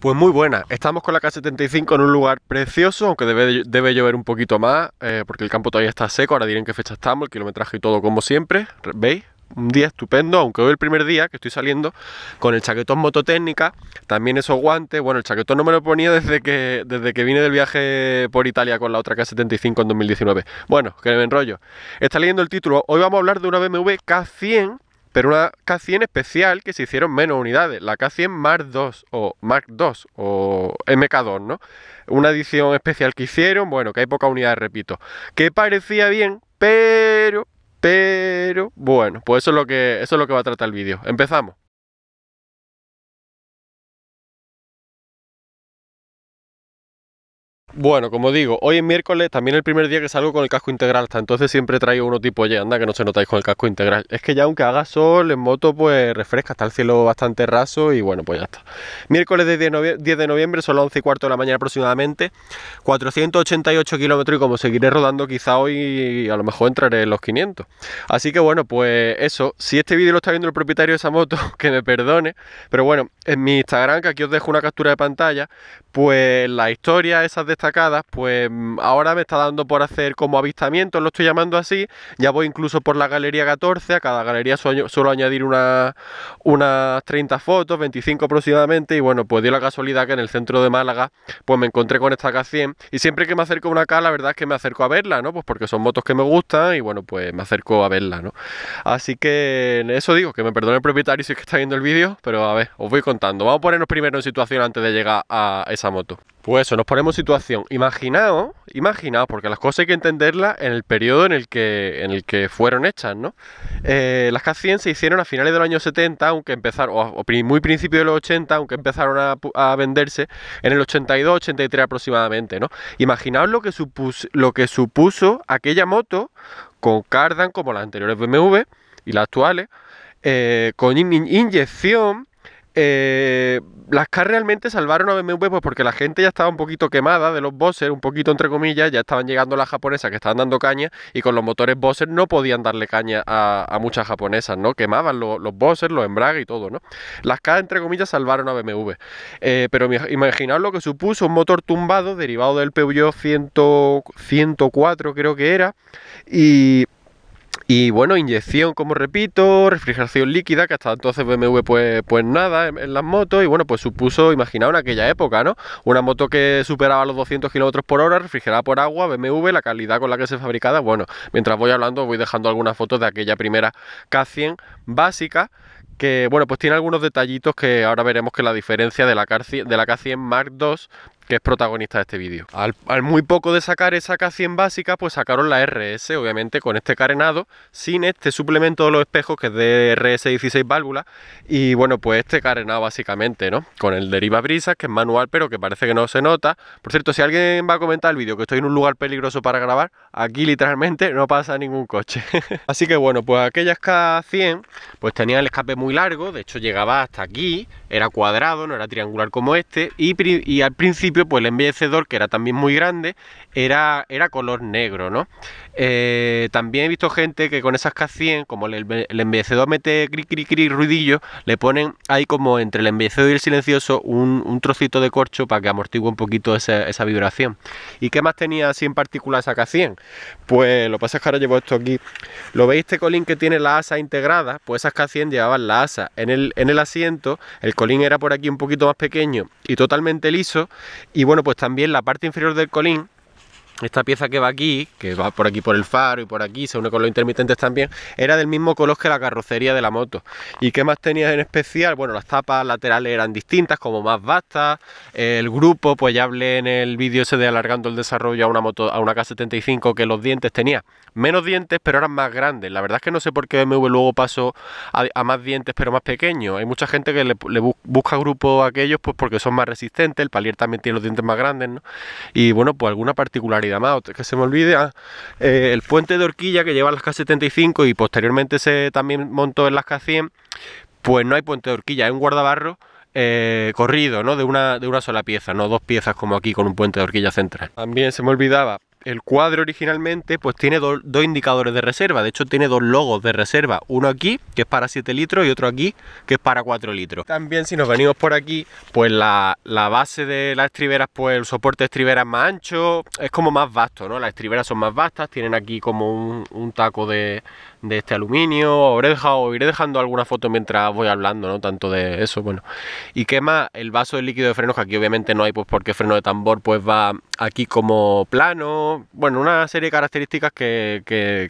Pues muy buena. Estamos con la K75 en un lugar precioso, aunque debe, llover un poquito más, eh, porque el campo todavía está seco. Ahora diré en qué fecha estamos, el kilometraje y todo como siempre. ¿Veis? Un día estupendo, aunque hoy el primer día que estoy saliendo con el chaquetón mototécnica, también esos guantes. Bueno, el chaquetón no me lo ponía desde que, desde que vine del viaje por Italia con la otra K75 en 2019. Bueno, que me enrollo. Está leyendo el título. Hoy vamos a hablar de una BMW K100 pero una K100 especial que se hicieron menos unidades, la K100 Mark II o Mark II o MK2, ¿no? Una edición especial que hicieron, bueno, que hay pocas unidades, repito, que parecía bien, pero, pero, bueno, pues eso es lo que, eso es lo que va a tratar el vídeo. Empezamos. Bueno, como digo, hoy es miércoles, también el primer día que salgo con el casco integral, hasta entonces siempre traigo uno tipo, oye, anda que no se notáis con el casco integral. Es que ya aunque haga sol, en moto pues refresca, está el cielo bastante raso y bueno, pues ya está. Miércoles de 10, de noviembre, son las 11 y cuarto de la mañana aproximadamente, 488 kilómetros y como seguiré rodando quizá hoy a lo mejor entraré en los 500. Así que bueno, pues eso, si este vídeo lo está viendo el propietario de esa moto, que me perdone, pero bueno, en mi Instagram, que aquí os dejo una captura de pantalla, pues la historia esas de esta pues mm, ahora me está dando por hacer como avistamiento, lo estoy llamando así. Ya voy incluso por la galería 14, a cada galería suelo, añadir una, unas 30 fotos, 25 aproximadamente, y bueno, pues dio la casualidad que en el centro de Málaga, pues me encontré con esta K100, y siempre que me acerco a una K, la verdad es que me acerco a verla, ¿no? Pues porque son motos que me gustan, y bueno, pues me acerco a verla, ¿no? Así que eso digo, que me perdone el propietario si es que está viendo el vídeo, pero a ver, os voy contando. Vamos a ponernos primero en situación antes de llegar a esa moto. Pues eso, nos ponemos situación. Imaginaos, imaginaos, porque las cosas hay que entenderlas en el periodo en el que, en el que fueron hechas, ¿no? Eh, las K100 se hicieron a finales del año años 70, aunque empezaron, o, muy principio de los 80, aunque empezaron a, venderse en el 82, 83 aproximadamente, ¿no? Imaginaos lo que, supus, lo que supuso aquella moto con cardan como las anteriores BMW y las actuales, eh, con inyección eh, las CAR realmente salvaron a BMW porque la gente ya estaba un poquito quemada de los Bosser, un poquito entre comillas, ya estaban llegando las japonesas que estaban dando caña y con los motores Bosser no podían darle caña a, muchas japonesas, ¿no? Quemaban los Bosser, los embrague y todo, ¿no? Las CAR entre comillas salvaron a BMW. Eh, pero imaginaos lo que supuso un motor tumbado derivado del Peugeot 104 creo que era y y bueno, inyección, como repito, refrigeración líquida, que hasta entonces BMW pues, pues nada en, las motos. Y bueno, pues supuso, imaginaos en aquella época, ¿no? Una moto que superaba los 200 km por hora, refrigerada por agua, BMW, la calidad con la que se fabricaba. Bueno, mientras voy hablando voy dejando algunas fotos de aquella primera K100 básica que bueno, pues tiene algunos detallitos que ahora veremos que la diferencia de la, de la K100 Mark II que es protagonista de este vídeo. Al, muy poco de sacar esa K100 básica, pues sacaron la RS, obviamente con este carenado, sin este suplemento de los espejos, que es de RS16 válvula y bueno, pues este carenado básicamente, ¿no? Con el deriva brisas, que es manual, pero que parece que no se nota. Por cierto, si alguien va a comentar el vídeo que estoy en un lugar peligroso para grabar, aquí literalmente no pasa ningún coche. Así que bueno, pues aquella K100, pues tenía el escape muy largo, de hecho llegaba hasta aquí, era cuadrado, no era triangular como este, y al principio pues el envejecedor, que era también muy grande, era, era color negro, ¿no? Eh, también he visto gente que con esas K100, como el, el mete cri, cri, cri, ruidillo, le ponen ahí como entre el envejecedor y el silencioso un, trocito de corcho para que amortigue un poquito esa, vibración. ¿Y qué más tenía así en particular esa K100? Pues lo que pasa es que ahora llevo esto aquí. ¿Lo veis este colín que tiene la asa integrada? Pues esas K100 llevaban la asa en el, en el asiento, el colín era por aquí un poquito más pequeño y totalmente liso. Y bueno, pues también la parte inferior del colín esta pieza que va aquí, que va por aquí por el faro y por aquí, se une con los intermitentes también, era del mismo color que la carrocería de la moto. ¿Y qué más tenía en especial? Bueno, las tapas laterales eran distintas, como más vastas, el grupo, pues ya hablé en el vídeo ese de alargando el desarrollo a una moto, a una K75, que los dientes tenía menos dientes, pero eran más grandes. La verdad es que no sé por qué MV luego pasó a, más dientes, pero más pequeños. Hay mucha gente que le, busca grupo a aquellos, pues porque son más resistentes, el palier también tiene los dientes más grandes, ¿no? Y bueno, pues alguna particularidad barbaridad que se me olvida, ah, eh, el puente de horquilla que lleva las K75 y posteriormente se también montó en las K100, pues no hay puente de horquilla, es un guardabarro eh, corrido, ¿no? De una, de una sola pieza, no dos piezas como aquí con un puente de horquilla central. También se me olvidaba, el cuadro originalmente pues tiene dos indicadores de reserva, de hecho tiene dos logos de reserva, uno aquí que es para 7 litros y otro aquí que es para 4 litros. También si nos venimos por aquí pues la, base de las estriberas pues el soporte de estriberas más ancho, es como más vasto, ¿no? Las estriberas son más vastas, tienen aquí como un taco de, de este aluminio, o iré, dejando, iré dejando alguna foto mientras voy hablando, ¿no? Tanto de eso, bueno. Y qué más, el vaso de líquido de frenos, que aquí obviamente no hay, pues porque freno de tambor pues va aquí como plano, bueno, una serie de características que,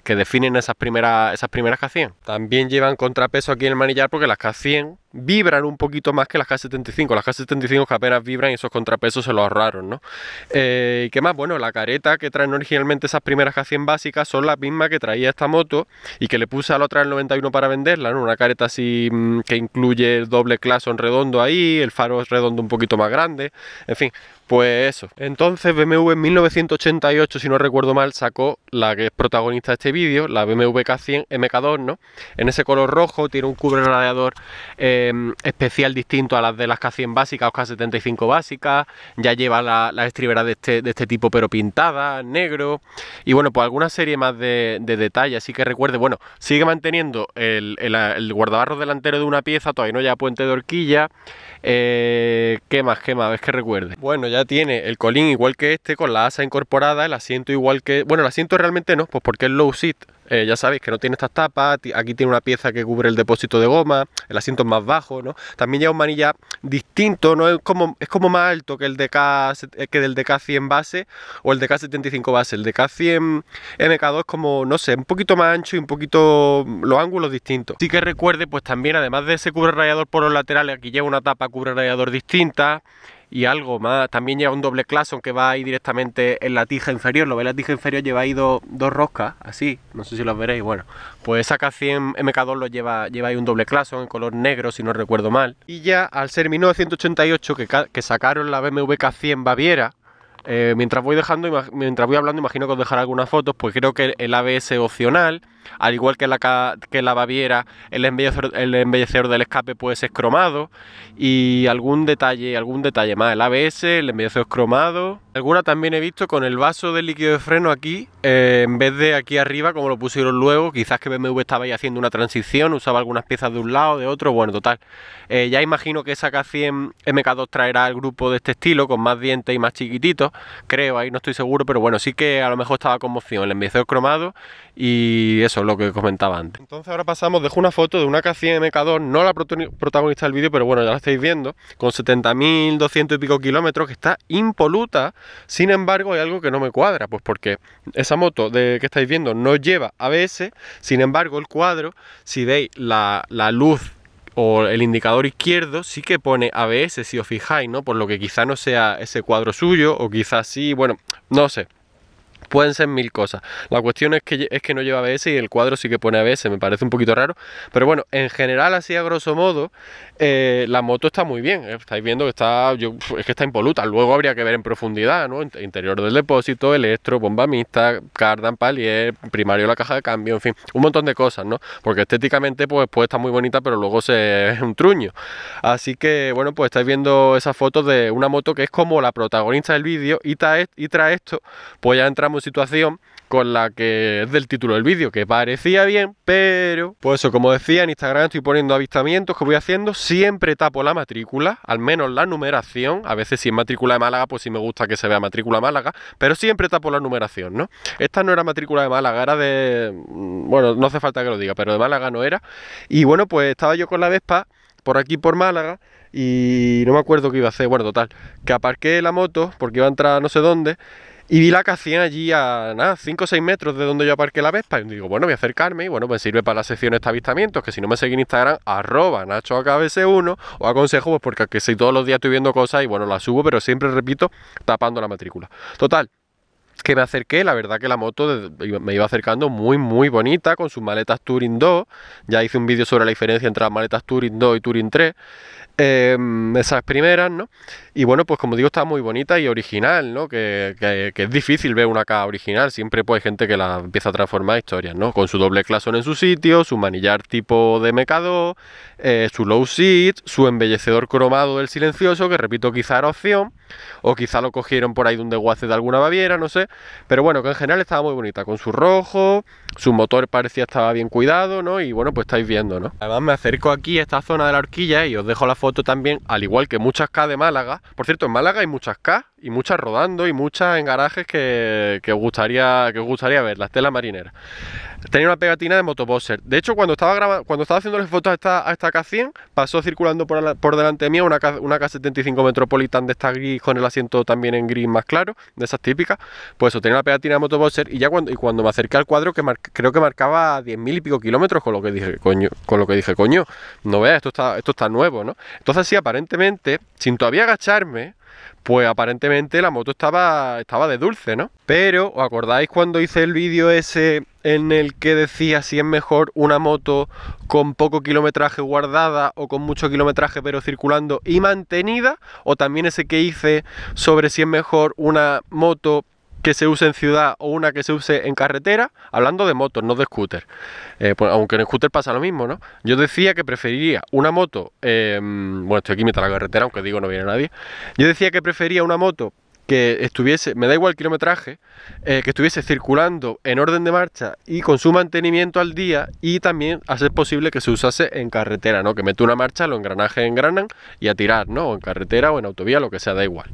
que, definen esas primeras, esas primeras También llevan contrapeso aquí en el manillar porque las que 100 vibran un poquito más que las K75. Las K75 que apenas vibran y esos contrapesos se los ahorraron, ¿no? Eh, ¿Y qué más? Bueno, la careta que traen originalmente esas primeras K100 básicas son las mismas que traía esta moto y que le puse a la otra el 91 para venderla, ¿no? Una careta así mm, que incluye el doble en redondo ahí, el faro redondo un poquito más grande, en fin, pues eso. Entonces BMW en 1988, si no recuerdo mal, sacó la que es protagonista de este vídeo, la BMW K100 MK2, ¿no? En ese color rojo tiene un cubre radiador em, especial distinto a las de las K100 básicas o K75 básicas. Ya lleva la estribera este, de este, tipo pero pintada, negro. Y bueno, pues alguna serie más de, detalles, Así que recuerde, bueno, sigue manteniendo el, guardabarro delantero de una pieza, todavía no ya puente de horquilla. Eh, ¿Qué más? ¿Qué más? que recuerde. Bueno, ya ya tiene el colín igual que este, con la asa incorporada, el asiento igual que... Bueno, el asiento realmente no, pues porque es low seat. Eh, ya sabéis que no tiene estas tapas, aquí tiene una pieza que cubre el depósito de goma, el asiento es más bajo, ¿no? También lleva un manilla distinto, ¿no? Es como, es como más alto que el K eh, que del K 100 base o el de k 75 base. El de k 100 MK2 es como, no sé, un poquito más ancho y un poquito los ángulos distintos. Así que recuerde, pues también, además de ese cubre radiador por los laterales, aquí lleva una tapa cubre radiador distinta, y algo más. También lleva un doble claxon que va ahí directamente en la tija inferior. Lo veis, la tija inferior lleva ahí dos, roscas, así. No sé si los veréis. Bueno, pues esa K100 MK2 lo lleva, lleva ahí un doble claxon en color negro, si no recuerdo mal. Y ya al ser 1988 que, que sacaron la BMW K100 Baviera, eh, mientras voy dejando, mientras voy hablando, imagino que os dejaré algunas fotos, pues creo que el ABS opcional al igual que la, que la Baviera, el embellecedor, el embellecedor del escape puede ser cromado y algún detalle, algún detalle más, el ABS, el embellecedor cromado. Alguna también he visto con el vaso del líquido de freno aquí, eh, en vez de aquí arriba como lo pusieron luego, quizás que BMW estaba ahí haciendo una transición, usaba algunas piezas de un lado, de otro, bueno, total. Eh, ya imagino que esa K100 MK2 traerá el grupo de este estilo, con más dientes y más chiquititos, creo, ahí no estoy seguro, pero bueno, sí que a lo mejor estaba conmoción, el embellecedor cromado y eso lo que comentaba antes. Entonces ahora pasamos, dejo una foto de una K100 MK2, no la protagonista del vídeo, pero bueno, ya la estáis viendo, con 70.200 y pico kilómetros, que está impoluta, sin embargo hay algo que no me cuadra, pues porque esa moto de que estáis viendo no lleva ABS, sin embargo el cuadro, si veis la, la luz o el indicador izquierdo sí que pone ABS, si os fijáis, ¿no? Por lo que quizá no sea ese cuadro suyo, o quizá sí, bueno, no sé. Pueden ser mil cosas. La cuestión es que, es que no lleva ABS y el cuadro sí que pone ABS, me parece un poquito raro. Pero bueno, en general, así a grosso modo, eh, la moto está muy bien. ¿eh? Estáis viendo que está, que está impoluta. Luego habría que ver en profundidad, ¿no? Interior del depósito, electro, bomba mixta, cardan, palier, primario la caja de cambio, en fin, un montón de cosas, ¿no? Porque estéticamente, pues puede estar muy bonita, pero luego es un truño. Así que, bueno, pues estáis viendo esas fotos de una moto que es como la protagonista del vídeo y, trae, y trae esto, pues ya entra situación con la que es del título del vídeo, que parecía bien, pero... Pues eso, como decía, en Instagram estoy poniendo avistamientos que voy haciendo, siempre tapo la matrícula, al menos la numeración, a veces si es matrícula de Málaga, pues si me gusta que se vea matrícula Málaga, pero siempre tapo la numeración, ¿no? Esta no era matrícula de Málaga, era de... Mm, bueno, no hace falta que lo diga, pero de Málaga no era. Y bueno, pues estaba yo con la Vespa por aquí, por Málaga, y no me acuerdo qué iba a hacer, bueno, total, que aparqué la moto porque iba a entrar no sé dónde y vi la hacían allí a nada, 5 o 6 metros de donde yo aparqué la Vespa. Y digo, bueno, voy a acercarme y bueno, me pues sirve para las sección de avistamientos. Que si no me seguís en Instagram, arroba nachoakbs 1 o aconsejo, pues porque que si todos los días estoy viendo cosas y bueno, las subo, pero siempre repito, tapando la matrícula. Total, que me acerqué, la verdad que la moto me iba acercando muy muy bonita con sus maletas Touring 2, ya hice un vídeo sobre la diferencia entre las maletas Touring 2 y Touring 3, Em, esas primeras, ¿no? Y bueno, pues como digo, está muy bonita y original, ¿no? Que, es difícil ver una caja original, siempre pues hay gente que la empieza a transformar historias, ¿no? Con su doble clasón en su sitio, su manillar tipo de mecado, eh, su low seat, su embellecedor cromado del silencioso, que repito, quizá era opción, o quizá lo cogieron por ahí de un desguace de alguna Baviera, no sé, pero bueno, que en general estaba muy bonita, con su rojo, su motor parecía estaba bien cuidado, ¿no? Y bueno, pues estáis viendo, ¿no? Además me acerco aquí a esta zona de la horquilla y os dejo la foto también, al igual que muchas K de Málaga. Por cierto, en Málaga hay muchas K y muchas rodando y muchas en garajes que, gustaría, que gustaría ver, las telas marineras. Tenía una pegatina de motobosser De hecho, cuando estaba grabando, cuando estaba haciéndole fotos a esta, a esta K100, pasó circulando por, por delante mía una, una K75 Metropolitan de esta gris con el asiento también en gris más claro, de esas típicas. Pues eso, tenía una pegatina de motobosser y ya cuando, y cuando me acerqué al cuadro, que creo que marcaba 10.000 y pico kilómetros, con lo que dije, coño, con lo que dije, coño, no veas, esto está, esto está nuevo, ¿no? Entonces sí, aparentemente, sin todavía agacharme, pues aparentemente la moto estaba, estaba de dulce, ¿no? Pero, ¿os acordáis cuando hice el vídeo ese en el que decía si es mejor una moto con poco kilometraje guardada o con mucho kilometraje pero circulando y mantenida? O también ese que hice sobre si es mejor una moto que se use en ciudad o una que se use en carretera, hablando de motos, no de scooter. Eh, pues, aunque en scooter pasa lo mismo, ¿no? Yo decía que preferiría una moto, em, bueno, estoy aquí mientras la carretera, aunque digo no viene nadie. Yo decía que prefería una moto que estuviese, me da igual el kilometraje, eh, que estuviese circulando en orden de marcha y con su mantenimiento al día y también hacer posible que se usase en carretera, ¿no? Que mete una marcha, los engranajes engranan y a tirar, ¿no? O en carretera o en autovía, lo que sea, da igual.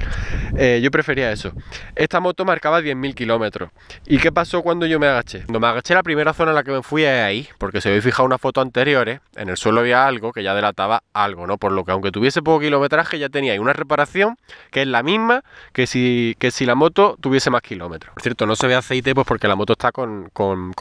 Eh, yo prefería eso. Esta moto marcaba 10.000 kilómetros. ¿Y qué pasó cuando yo me agaché? Cuando me agaché, la primera zona en la que me fui es ahí, porque si habéis fijado una foto anteriores, en el suelo había algo que ya delataba algo, ¿no? Por lo que aunque tuviese poco kilometraje, ya tenía ahí una reparación que es la misma que si que si la moto tuviese más kilómetros. Por cierto, no se ve aceite pues porque la moto está con,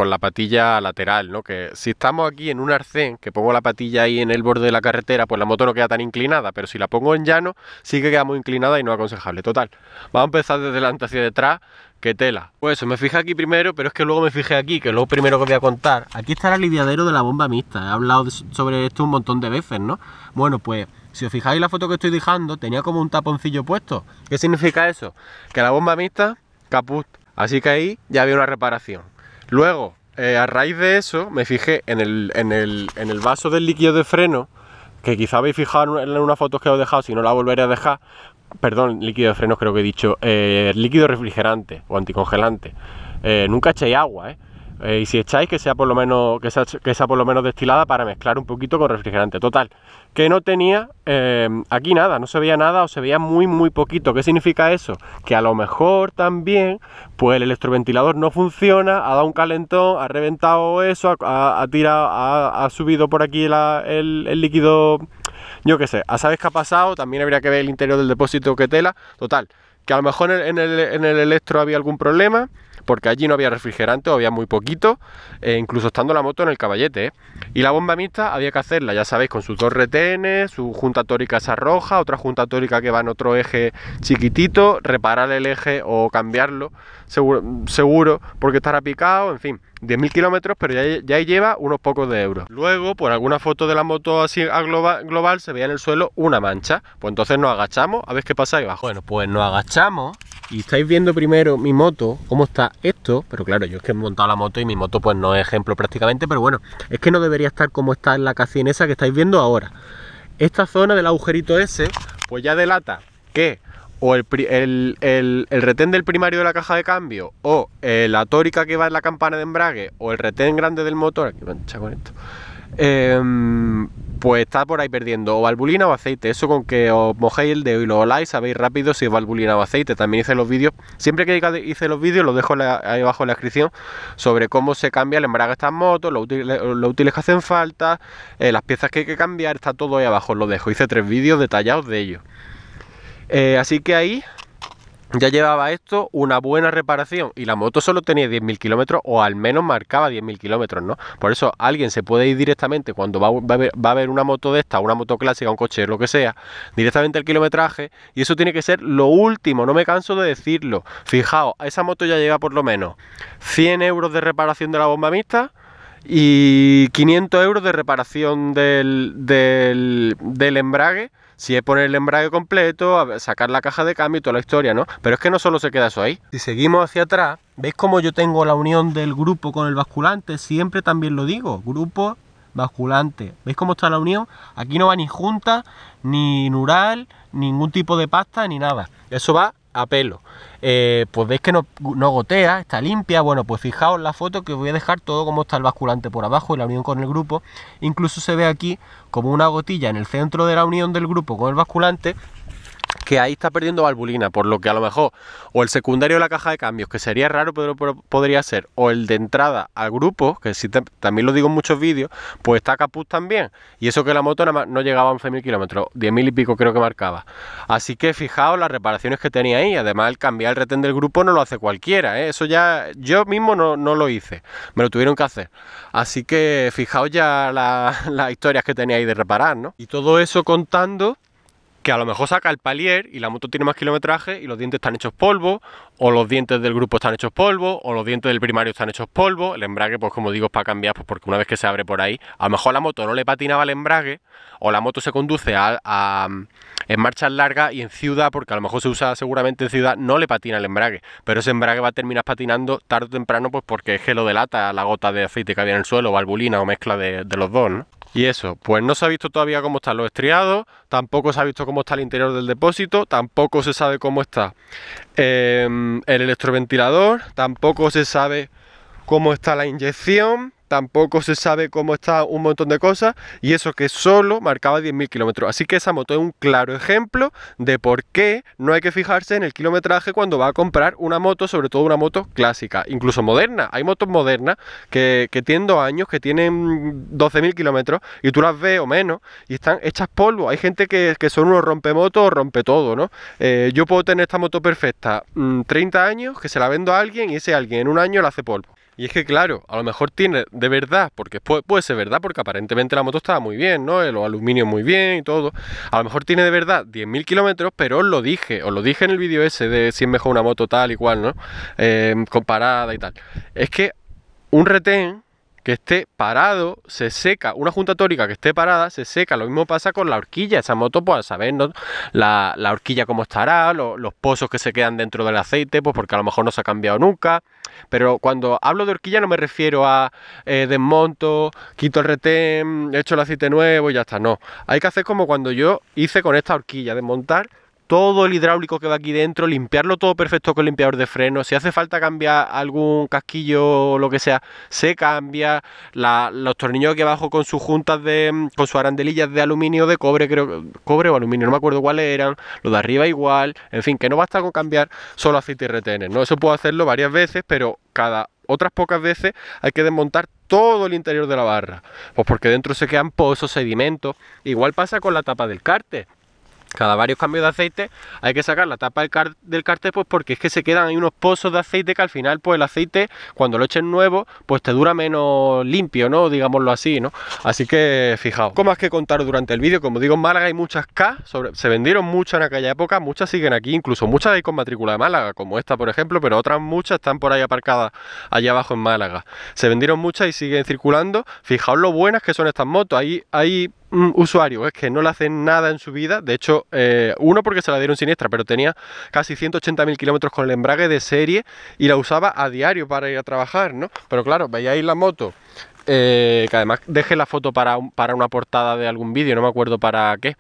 la patilla lateral, ¿no? Que si estamos aquí en un arcén, que pongo la patilla ahí en el borde de la carretera, pues la moto no queda tan inclinada, pero si la pongo en llano, sí que queda muy inclinada y no aconsejable. Total, vamos a empezar desde delante hacia detrás, que tela. Pues eso, me fijé aquí primero, pero es que luego me fijé aquí, que es lo primero que voy a contar. Aquí está el aliviadero de la bomba mixta, he hablado sobre esto un montón de veces, ¿no? Bueno, pues... Si os fijáis la foto que estoy dejando, tenía como un taponcillo puesto. ¿Qué significa eso? Que la bomba mixta, caput. Así que ahí ya había una reparación. Luego, eh, a raíz de eso, me fijé en el, vaso del líquido de freno, que quizá habéis fijado en una foto que os he dejado, si no la volveré a dejar. Perdón, líquido de freno creo que he dicho. Eh, líquido refrigerante o anticongelante. Eh, nunca echéis agua, ¿eh? Eh, y si echáis, que sea por lo menos que sea, por lo menos destilada para mezclar un poquito con refrigerante. Total, que no tenía eh, aquí nada, no se veía nada o se veía muy muy poquito. ¿Qué significa eso? Que a lo mejor también, pues el electroventilador no funciona, ha dado un calentón, ha reventado eso, ha, tirado, ha, subido por aquí el, líquido, yo qué sé, a ah, sabes qué ha pasado, también habría que ver el interior del depósito que tela. Total, que a lo mejor en el electro había algún problema porque allí no había refrigerante o había muy poquito, e incluso estando la moto en el caballete. ¿eh? Y la bomba mixta había que hacerla, ya sabéis, con sus dos retenes, su junta tórica esa roja, otra junta tórica que va en otro eje chiquitito, reparar el eje o cambiarlo, seguro, porque estará picado, en fin. 10.000 kilómetros, pero ya, ya, lleva unos pocos de euros. Luego, por alguna foto de la moto así a global, global, se veía en el suelo una mancha. Pues entonces nos agachamos a ver qué pasa abajo Bueno, pues nos agachamos y estáis viendo primero mi moto, cómo está esto, pero claro, yo es que he montado la moto y mi moto pues no es ejemplo prácticamente, pero bueno, es que no debería estar como está en la cacina que estáis viendo ahora. Esta zona del agujerito ese, pues ya delata que o el, el, retén del primario de la caja de cambio, o eh, la tórica que va en la campana de embrague, o el retén grande del motor, aquí mancha con esto, em, pues está por ahí perdiendo o valvulina o aceite. Eso con que os mojéis el dedo y lo oláis, sabéis rápido si es valvulina o aceite. También hice los vídeos, siempre que hice los vídeos, los dejo ahí abajo en la descripción sobre cómo se cambia el embrague de estas motos, los útiles, que hacen falta, eh, las piezas que hay que cambiar, está todo ahí abajo, lo dejo. Hice tres vídeos detallados de ello. Eh, así que ahí ya llevaba esto una buena reparación y la moto solo tenía 10.000 kilómetros o al menos marcaba 10.000 kilómetros, ¿no? Por eso alguien se puede ir directamente cuando va, a ver, una moto de esta, una moto clásica, un coche, lo que sea, directamente al kilometraje y eso tiene que ser lo último, no me canso de decirlo. Fijaos, esa moto ya llega por lo menos 100 euros de reparación de la bomba mixta y 500 euros de reparación del embrague si es por el embrague completo, sacar la caja de cambio y toda la historia, ¿no? Pero es que no solo se queda eso ahí. Si seguimos hacia atrás, ¿veis cómo yo tengo la unión del grupo con el basculante? Siempre también lo digo, grupo basculante. ¿Veis cómo está la unión? Aquí no va ni junta, ni nural, ningún tipo de pasta, ni nada. Eso va a pelo. Eh, pues veis que no, gotea, está limpia. Bueno, pues fijaos la foto que voy a dejar todo como está el basculante por abajo y la unión con el grupo. Incluso se ve aquí como una gotilla en el centro de la unión del grupo con el basculante que ahí está perdiendo valvulina, por lo que a lo mejor o el secundario de la caja de cambios, que sería raro, pero, podría ser, o el de entrada al grupo, que también lo digo en muchos vídeos, pues está capuz también. Y eso que la moto no llegaba a 11.000 kilómetros, 10.000 y pico creo que marcaba. Así que fijaos las reparaciones que tenía ahí. Además, el cambiar el retén del grupo no lo hace cualquiera, ¿eh? eso ya yo mismo no, lo hice, me lo tuvieron que hacer. Así que fijaos ya las historias que tenía ahí de reparar, ¿no? Y todo eso contando que a lo mejor saca el palier y la moto tiene más kilometraje y los dientes están hechos polvo, o los dientes del grupo están hechos polvo, o los dientes del primario están hechos polvo, el embrague, pues como digo, es para cambiar, pues porque una vez que se abre por ahí, a lo mejor la moto no le patinaba el embrague, o la moto se conduce en marchas largas y en ciudad, porque a lo mejor se usa seguramente en ciudad, no le patina el embrague, pero ese embrague va a terminar patinando tarde o temprano, pues porque es gelo de lata, la gota de aceite que había en el suelo, valvulina o mezcla de, de los dos, ¿no? Y eso, pues no se ha visto todavía cómo están los estriados, tampoco se ha visto cómo está el interior del depósito, tampoco se sabe cómo está em, el electroventilador, tampoco se sabe cómo está la inyección, tampoco se sabe cómo está un montón de cosas y eso que solo marcaba 10.000 kilómetros. Así que esa moto es un claro ejemplo de por qué no hay que fijarse en el kilometraje cuando va a comprar una moto, sobre todo una moto clásica, incluso moderna. Hay motos modernas que, tienen dos años, que tienen 12.000 kilómetros y tú las ves o menos y están hechas polvo. Hay gente que, que son unos rompemotos o rompe todo, ¿no? Eh, yo puedo tener esta moto perfecta 30 mm, años, que se la vendo a alguien y ese alguien en un año la hace polvo. Y es que, claro, a lo mejor tiene de verdad, porque puede, ser verdad, porque aparentemente la moto estaba muy bien, ¿no? Eh, los aluminios muy bien y todo. A lo mejor tiene de verdad 10.000 kilómetros, pero os lo dije, os lo dije en el vídeo ese de si es mejor una moto tal y cual, ¿no? Eh, comparada y tal. Es que un retén que esté parado, se seca, una junta tórica que esté parada, se seca. Lo mismo pasa con la horquilla, esa moto, pues a saber, ¿no? la, horquilla cómo estará, los pozos que se quedan dentro del aceite, pues porque a lo mejor no se ha cambiado nunca. Pero cuando hablo de horquilla no me refiero a eh, desmonto, quito el retén, echo el aceite nuevo y ya está, no. Hay que hacer como cuando yo hice con esta horquilla, desmontar todo el hidráulico que va aquí dentro, limpiarlo todo perfecto con limpiador de freno. Si hace falta cambiar algún casquillo o lo que sea, se cambia. los tornillos aquí abajo con sus juntas de. Mm, con sus arandelillas de aluminio, de cobre, creo. cobre o aluminio, no me acuerdo cuáles eran. Los de arriba igual. En fin, que no basta con cambiar solo aceite y retenes, ¿no? Eso puedo hacerlo varias veces, pero cada otras pocas veces hay que desmontar todo el interior de la barra. Pues porque dentro se quedan pozos, sedimentos. Igual pasa con la tapa del cárter cada varios cambios de aceite hay que sacar la tapa del, cartel pues porque es que se quedan ahí unos pozos de aceite que al final pues el aceite cuando lo echen nuevo pues te dura menos limpio no digámoslo así no así que fijaos como más que contar durante el vídeo como digo en Málaga hay muchas K se vendieron muchas en aquella época muchas siguen aquí incluso muchas hay con matrícula de Málaga como esta por ejemplo pero otras muchas están por ahí aparcadas allá abajo en Málaga se vendieron muchas y siguen circulando fijaos lo buenas que son estas motos ahí Mm, usuario, es que no le hacen nada en su vida. De hecho, eh, uno porque se la dieron siniestra, pero tenía casi 180.000 kilómetros con el embrague de serie y la usaba a diario para ir a trabajar, ¿no? Pero claro, veíais la moto. Eh, que además dejé la foto para, para una portada de algún vídeo, no me acuerdo para qué.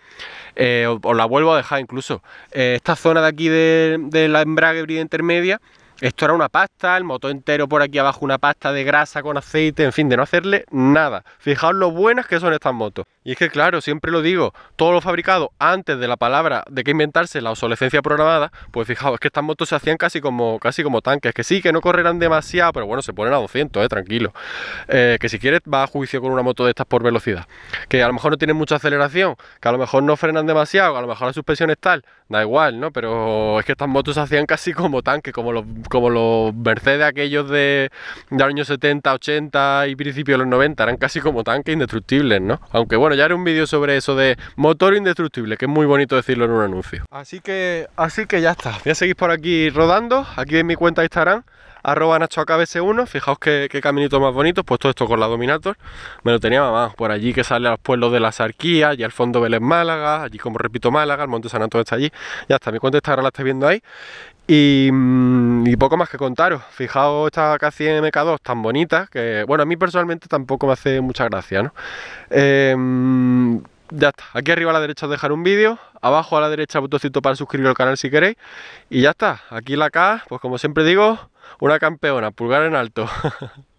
Eh, os, la vuelvo a dejar incluso. esta zona de aquí de, de la embrague brida intermedia esto era una pasta, el motor entero por aquí abajo una pasta de grasa con aceite, en fin, de no hacerle nada. Fijaos lo buenas que son estas motos. Y es que claro, siempre lo digo, todo lo fabricado antes de la palabra de que inventarse la obsolescencia programada, pues fijaos, que estas motos se hacían casi como, casi como tanques, que sí, que no correrán demasiado, pero bueno, se ponen a 200, eh, tranquilo. Eh, que si quieres va a juicio con una moto de estas por velocidad. Que a lo mejor no tienen mucha aceleración, que a lo mejor no frenan demasiado, a lo mejor la suspensión es tal, da igual, ¿no? Pero es que estas motos se hacían casi como tanques, como los como los Mercedes aquellos de, de los años 70, 80 y principios de los 90, eran casi como tanques indestructibles, ¿no? Aunque bueno, ya haré un vídeo sobre eso de motor indestructible, que es muy bonito decirlo en un anuncio. Así que, así que ya está, voy a seguir por aquí rodando, aquí en mi cuenta de Instagram, arroba 1 fijaos qué, caminito caminitos más bonito. pues todo esto con la Dominator, me lo tenía mamá, por allí que sale a los pueblos de la Sarquía, y al fondo Vélez Málaga, allí como repito Málaga, el Monte San Antonio está allí, ya está, mi cuenta de Instagram la estáis viendo ahí, Mm, y, poco más que contaros. Fijaos esta K100 MK2 tan bonita, que bueno, a mí personalmente tampoco me hace mucha gracia, ¿no? Em, ya está. Aquí arriba a la derecha os dejaré un vídeo, abajo a la derecha botoncito para suscribir al canal si queréis. Y ya está. Aquí la K, pues como siempre digo, una campeona, pulgar en alto.